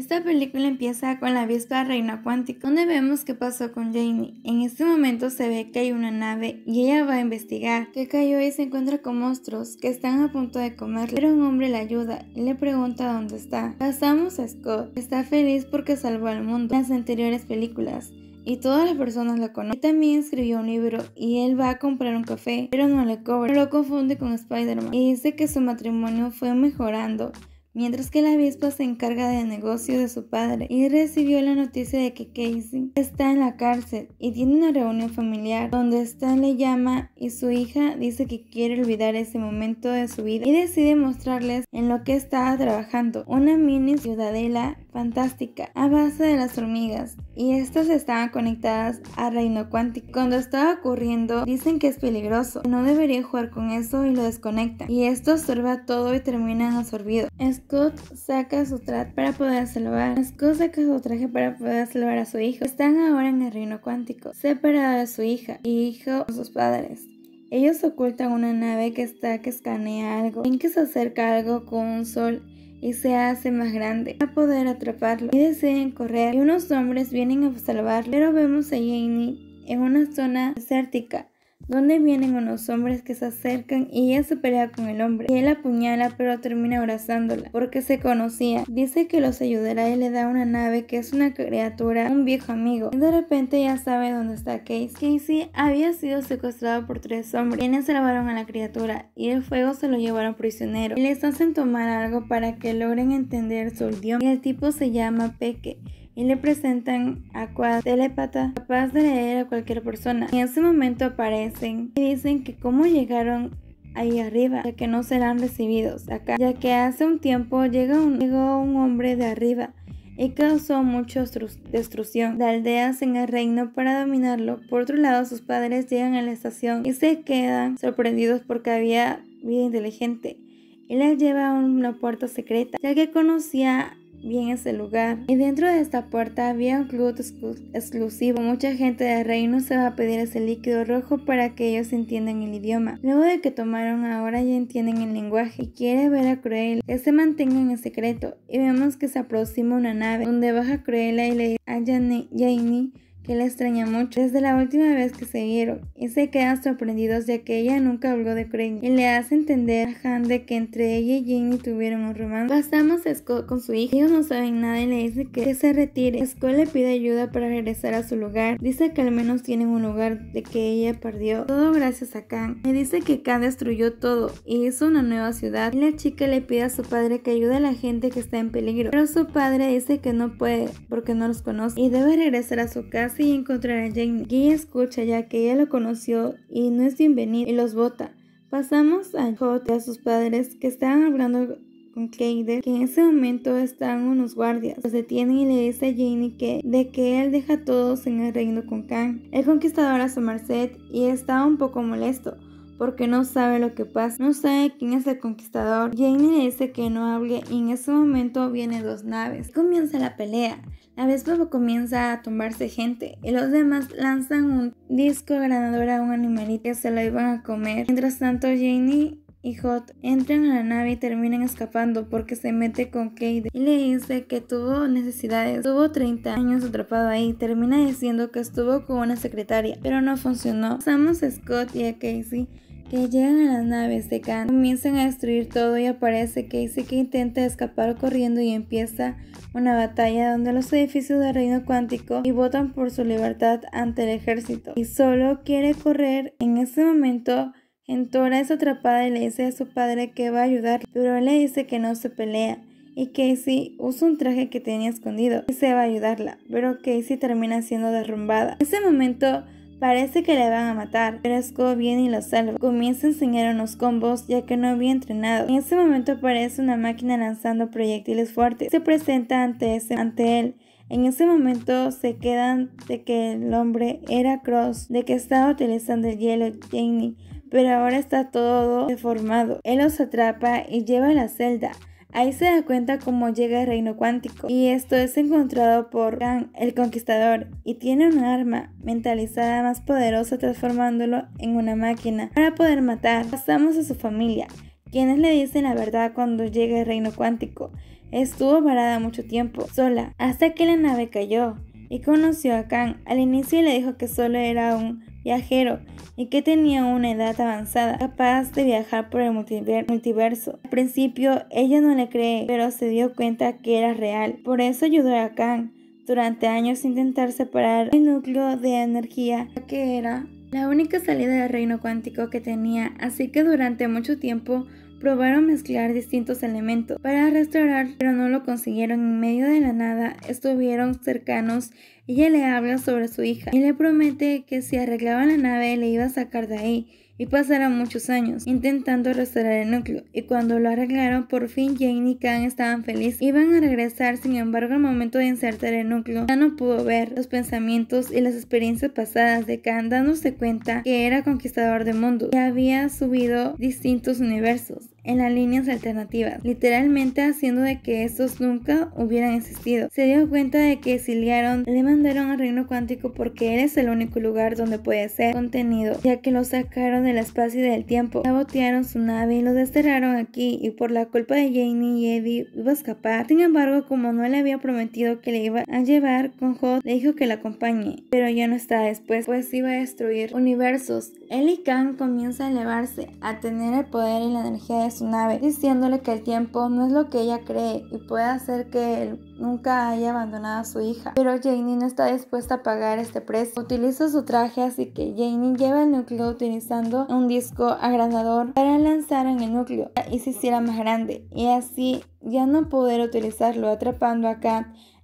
Esta película empieza con la vista Reina Cuántica, donde vemos qué pasó con Jamie. En este momento se ve que hay una nave y ella va a investigar que cayó y se encuentra con monstruos que están a punto de comerla. Pero un hombre la ayuda y le pregunta dónde está. Pasamos a Scott, que está feliz porque salvó al mundo en las anteriores películas. Y todas las personas la conocen. también escribió un libro y él va a comprar un café, pero no le cobra. Lo confunde con Spider-Man y dice que su matrimonio fue mejorando mientras que la avispa se encarga de negocio de su padre y recibió la noticia de que Casey está en la cárcel y tiene una reunión familiar donde Stan le llama y su hija dice que quiere olvidar ese momento de su vida y decide mostrarles en lo que estaba trabajando, una mini ciudadela fantástica a base de las hormigas y estas estaban conectadas al reino cuántico. Cuando estaba ocurriendo dicen que es peligroso, no debería jugar con eso y lo desconecta y esto absorba todo y termina absorbido. Scott saca su traje para poder salvar. Scott saca su traje para poder salvar a su hijo. Están ahora en el reino cuántico, separado de su hija y hijo con sus padres. Ellos ocultan una nave que está que escanea algo. en que se acerca algo con un sol y se hace más grande Para poder atraparlo y desean correr y unos hombres vienen a salvarlo pero vemos a Janie en una zona desértica donde vienen unos hombres que se acercan y ella se pelea con el hombre. Y él apuñala pero termina abrazándola porque se conocía. Dice que los ayudará y le da una nave que es una criatura, un viejo amigo. Y de repente ya sabe dónde está Casey. Casey había sido secuestrado por tres hombres quienes salvaron a la criatura y el fuego se lo llevaron prisionero. Y les hacen tomar algo para que logren entender su idioma. Y el tipo se llama Peque y le presentan a Quad Telepata capaz de leer a cualquier persona. Y En ese momento aparecen y dicen que cómo llegaron ahí arriba, ya que no serán recibidos acá, ya que hace un tiempo llega llegó un hombre de arriba y causó mucha destrucción de aldeas en el reino para dominarlo. Por otro lado, sus padres llegan a la estación y se quedan sorprendidos porque había vida inteligente. Y les lleva a una puerta secreta, ya que conocía bien ese lugar. Y dentro de esta puerta había un club exclusivo. Mucha gente del reino se va a pedir ese líquido rojo para que ellos entiendan el idioma. Luego de que tomaron ahora ya entienden el lenguaje y quiere ver a Cruella que se mantenga en secreto. Y vemos que se aproxima una nave donde baja Cruella y le dice a Janie que la extraña mucho desde la última vez que se vieron y se quedan sorprendidos de que ella nunca habló de Craig y le hace entender a Han de que entre ella y Jenny tuvieron un romance. Pasamos a Scott con su hija, ellos no saben nada y le dice que, se retire. Scott le pide ayuda para regresar a su lugar, dice que al menos tienen un lugar de que ella perdió, todo gracias a Khan. Le dice que Khan destruyó todo y hizo una nueva ciudad y la chica le pide a su padre que ayude a la gente que está en peligro, pero su padre dice que no puede porque no los conoce y debe regresar a su casa Así encontrará a Jenny. Guy escucha ya que ella lo conoció y no es bienvenido y los bota. Pasamos a Hot y a sus padres que están hablando con Kade. que en ese momento están unos guardias. Los detienen y le dice a Janie que de que él deja a todos en el reino con Khan. El conquistador a su merced y está un poco molesto porque no sabe lo que pasa, no sabe quién es el conquistador. Jenny le dice que no hable y en ese momento vienen dos naves. Comienza la pelea. La Bobo comienza a tumbarse gente y los demás lanzan un disco granador a un animalito que se lo iban a comer. Mientras tanto, Janie y Hot entran a la nave y terminan escapando porque se mete con Kate y le dice que tuvo necesidades. Tuvo 30 años atrapado ahí. Termina diciendo que estuvo con una secretaria, pero no funcionó. Usamos a Scott y a Casey que llegan a las naves de Khan, comienzan a destruir todo y aparece Casey que intenta escapar corriendo y empieza una batalla donde los edificios del reino cuántico y votan por su libertad ante el ejército y solo quiere correr. En ese momento, Entora es atrapada y le dice a su padre que va a ayudar, pero le dice que no se pelea y Casey usa un traje que tenía escondido y se va a ayudarla, pero Casey termina siendo derrumbada. En ese momento, Parece que le van a matar, pero scooby viene y lo salva. Comienza a enseñar unos combos ya que no había entrenado. En ese momento aparece una máquina lanzando proyectiles fuertes. Se presenta ante, él. En ese momento se quedan de que el hombre era Cross, de que estaba utilizando el hielo Jenny, pero ahora está todo deformado. Él los atrapa y lleva a la celda. Ahí se da cuenta cómo llega el reino cuántico y esto es encontrado por Kang el conquistador y tiene un arma mentalizada más poderosa transformándolo en una máquina para poder matar. Pasamos a su familia, quienes le dicen la verdad cuando llega el reino cuántico. Estuvo parada mucho tiempo, sola, hasta que la nave cayó y conoció a Kang. Al inicio le dijo que solo era un viajero y que tenía una edad avanzada, capaz de viajar por el multiverso. Al principio ella no le cree, pero se dio cuenta que era real. Por eso ayudó a Kang durante años a intentar separar el núcleo de energía que era la única salida del reino cuántico que tenía, así que durante mucho tiempo probaron mezclar distintos elementos para restaurar, pero no lo consiguieron. En medio de la nada estuvieron cercanos. Ella le habla sobre su hija y le promete que si arreglaba la nave le iba a sacar de ahí y pasaron muchos años intentando restaurar el núcleo y cuando lo arreglaron por fin Jane y Khan estaban felices. Iban a regresar, sin embargo al momento de insertar el núcleo, Ya no pudo ver los pensamientos y las experiencias pasadas de Khan dándose cuenta que era conquistador de mundos y había subido distintos universos en las líneas alternativas, literalmente haciendo de que estos nunca hubieran existido. Se dio cuenta de que exiliaron, le mandaron al reino cuántico porque él es el único lugar donde puede ser contenido, ya que lo sacaron del espacio y del tiempo, sabotearon su nave y lo desterraron aquí y por la culpa de Janie y Eddie iba a escapar. Sin embargo, como no le había prometido que le iba a llevar con Hot, le dijo que la acompañe, pero ya no está después, pues iba a destruir universos. Él y Khan comienza a elevarse, a tener el poder y la energía de su nave, diciéndole que el tiempo no es lo que ella cree y puede hacer que él nunca haya abandonado a su hija. Pero Janie no está dispuesta a pagar este precio. Utiliza su traje así que Janie lleva el núcleo utilizando un disco agrandador para lanzar en el núcleo y se hiciera más grande y así ya no poder utilizarlo atrapando a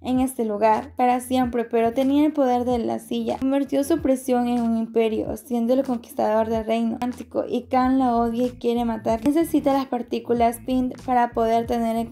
en este lugar para siempre, pero tenía el poder de la silla. Convirtió su presión en un imperio, siendo el conquistador del reino Antico. y Khan la odia y quiere matar. Necesita las partículas Pint para poder tener,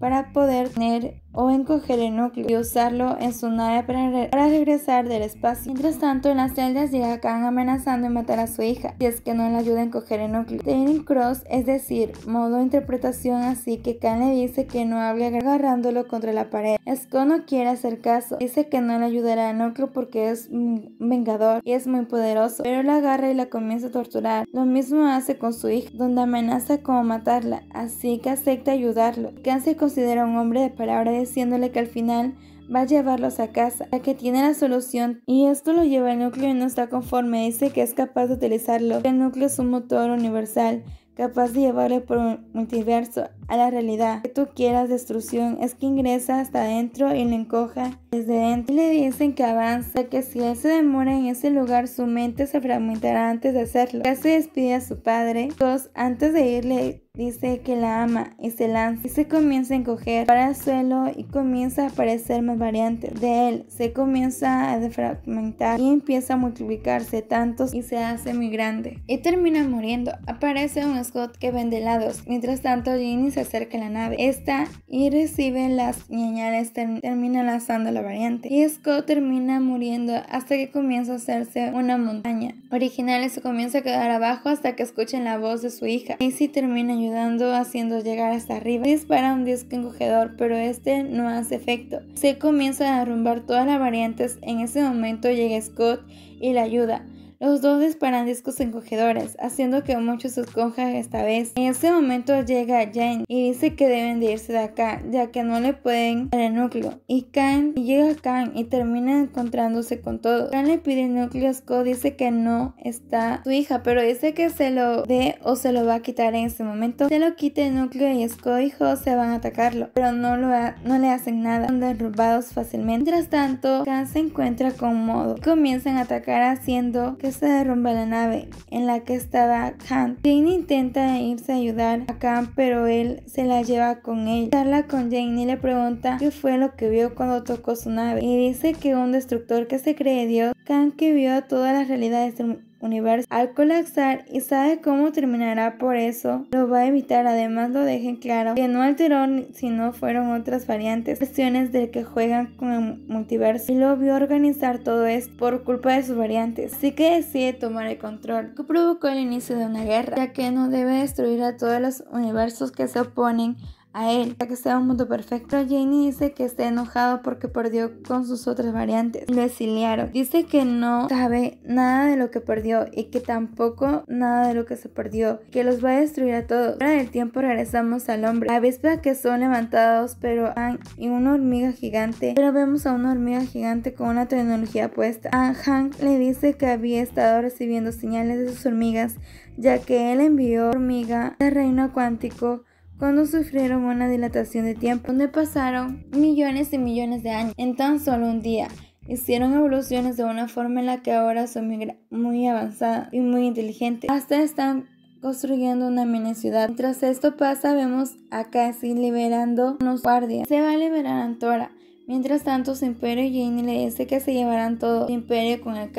para poder tener o encoger el núcleo y usarlo en su nave para, regresar del espacio. Mientras tanto, en las celdas llega Khan amenazando en matar a su hija si es que no le ayuda a encoger el núcleo. Daring Cross, es decir, modo de interpretación, así que Khan le dice que no hable agarrándolo contra la pared. Esco no quiere hacer caso, dice que no le ayudará a núcleo porque es vengador y es muy poderoso, pero la agarra y la comienza a torturar. Lo mismo hace con su hija, donde amenaza con matarla, así que acepta ayudarlo. Khan se considera un hombre de palabras diciéndole que al final va a llevarlos a casa, ya que tiene la solución y esto lo lleva al núcleo y no está conforme, dice que es capaz de utilizarlo. El núcleo es un motor universal capaz de llevarle por un multiverso a la realidad. Que tú quieras destrucción es que ingresa hasta adentro y le encoja desde dentro y le dicen que avanza, que si él se demora en ese lugar su mente se fragmentará antes de hacerlo. Ya se despide a su padre. Dos, antes de irle dice que la ama y se lanza y se comienza a encoger para el suelo y comienza a aparecer más variantes de él, se comienza a defragmentar y empieza a multiplicarse tantos y se hace muy grande y termina muriendo. Aparece un Scott que vende helados, mientras tanto Ginny se acerca a la nave, esta y recibe las señales termina lanzando la variante y Scott termina muriendo hasta que comienza a hacerse una montaña. Originales se comienza a quedar abajo hasta que escuchen la voz de su hija. si termina ayudando haciendo llegar hasta arriba. Dispara un disco encogedor, pero este no hace efecto. Se comienza a derrumbar todas las variantes. En ese momento llega Scott y la ayuda. Los dos disparan discos encogedores, haciendo que muchos se escojan esta vez. En ese momento llega Jane y dice que deben de irse de acá, ya que no le pueden dar el núcleo. Y Khan llega llega Khan y termina encontrándose con todo. Khan le pide a Scott, dice que no está su hija, pero dice que se lo dé o se lo va a quitar en ese momento. Se lo quita el núcleo y Scott y se van a atacarlo, pero no, lo no le hacen nada. Son derrubados fácilmente. Mientras tanto, Khan se encuentra con Modo. Comienzan a atacar haciendo que se derrumba la nave en la que estaba Khan. Jane intenta irse a ayudar a Khan, pero él se la lleva con él. Charla con Jane y le pregunta qué fue lo que vio cuando tocó su nave. Y dice que un destructor que se cree Dios, Khan que vio todas las realidades del mundo universo. Al colapsar y sabe cómo terminará por eso, lo va a evitar. Además lo dejen claro que no alteró no fueron otras variantes, cuestiones del que juegan con el multiverso y lo vio organizar todo esto por culpa de sus variantes. Así que decide tomar el control, que provocó el inicio de una guerra, ya que no debe destruir a todos los universos que se oponen a él, ya que sea un mundo perfecto. Jane dice que está enojado porque perdió con sus otras variantes. Lo exiliaron. Dice que no sabe nada de lo que perdió y que tampoco nada de lo que se perdió, que los va a destruir a todos. Ahora del tiempo regresamos al hombre. La Vespa que son levantados, pero Han y una hormiga gigante. Pero vemos a una hormiga gigante con una tecnología puesta. A Hank le dice que había estado recibiendo señales de sus hormigas, ya que él envió hormiga al reino cuántico cuando sufrieron una dilatación de tiempo donde pasaron millones y millones de años en tan solo un día. Hicieron evoluciones de una forma en la que ahora son muy avanzadas y muy inteligentes. Hasta están construyendo una mini ciudad. Mientras esto pasa, vemos a Cassie liberando unos guardias. Se va a liberar a Antora. Mientras tanto, su imperio y Jane le dice que se llevarán todo el imperio con el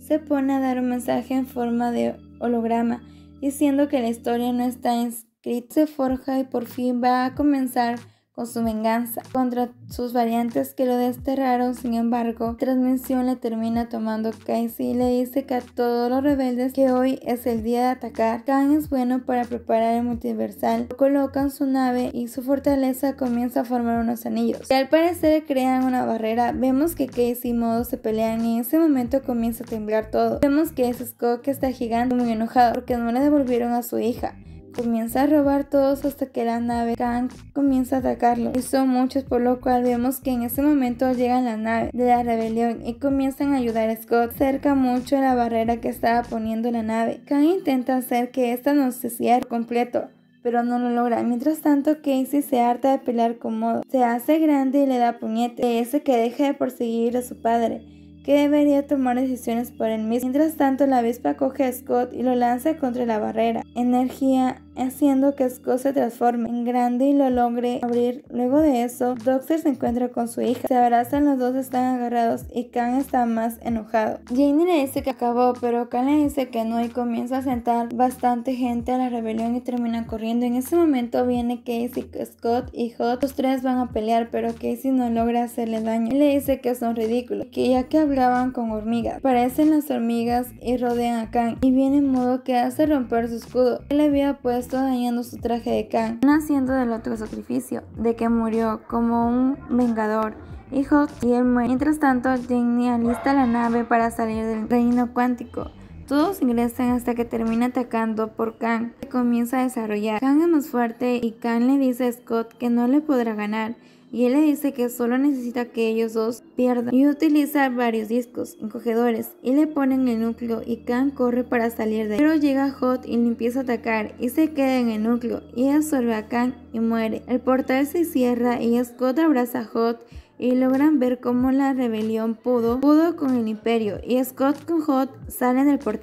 Se pone a dar un mensaje en forma de holograma, diciendo que la historia no está en Crit se forja y por fin va a comenzar con su venganza contra sus variantes que lo desterraron. Sin embargo, tras le termina tomando Casey y le dice que a todos los rebeldes que hoy es el día de atacar. Khan es bueno para preparar el multiversal. colocan su nave y su fortaleza comienza a formar unos anillos. Y al parecer crean una barrera. Vemos que Casey y Modo se pelean y en ese momento comienza a temblar todo. Vemos que es Scott que está gigante muy enojado porque no le devolvieron a su hija comienza a robar todos hasta que la nave Kang comienza a atacarlo. Y son muchos, por lo cual vemos que en ese momento llega la nave de la rebelión y comienzan a ayudar a Scott cerca mucho de la barrera que estaba poniendo la nave. Kang intenta hacer que esta no se cierre completo, pero no lo logra. Mientras tanto, Casey se harta de pelear con Modo. Se hace grande y le da puñete. ese que deja de perseguir a su padre que debería tomar decisiones por él mismo. Mientras tanto, la avispa coge a Scott y lo lanza contra la barrera. Energía haciendo que Scott se transforme en grande y lo logre abrir. Luego de eso, Doctor se encuentra con su hija. Se abrazan, los dos están agarrados y Khan está más enojado. Jane le dice que acabó, pero Khan le dice que no y comienza a sentar bastante gente a la rebelión y termina corriendo. En ese momento viene Casey, Scott y Hot. Los tres van a pelear, pero Casey no logra hacerle daño. Y le dice que son ridículos, que ya que hablaban con hormigas, parecen las hormigas y rodean a Khan y viene en modo que hace romper su escudo. Él había puesto dañando su traje de Kang, naciendo del otro sacrificio, de que murió como un vengador. hijo y él Mientras tanto, Jenny alista la nave para salir del reino cuántico. Todos ingresan hasta que termina atacando por Kang. que comienza a desarrollar. Kang es más fuerte y Kang le dice a Scott que no le podrá ganar y él le dice que solo necesita que ellos dos pierdan y utiliza varios discos encogedores y le ponen el núcleo y Khan corre para salir de ahí. Pero llega Hot y le empieza a atacar y se queda en el núcleo y absorbe a Khan y muere. El portal se cierra y Scott abraza a Hot y logran ver cómo la rebelión pudo, pudo con el imperio y Scott con Hot salen del portal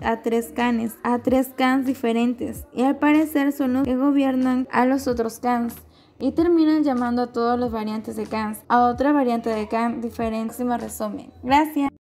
a tres canes, a tres cans diferentes y al parecer son los que gobiernan a los otros cans y terminan llamando a todas las variantes de cans a otra variante de diferente. diferente resumen. Gracias.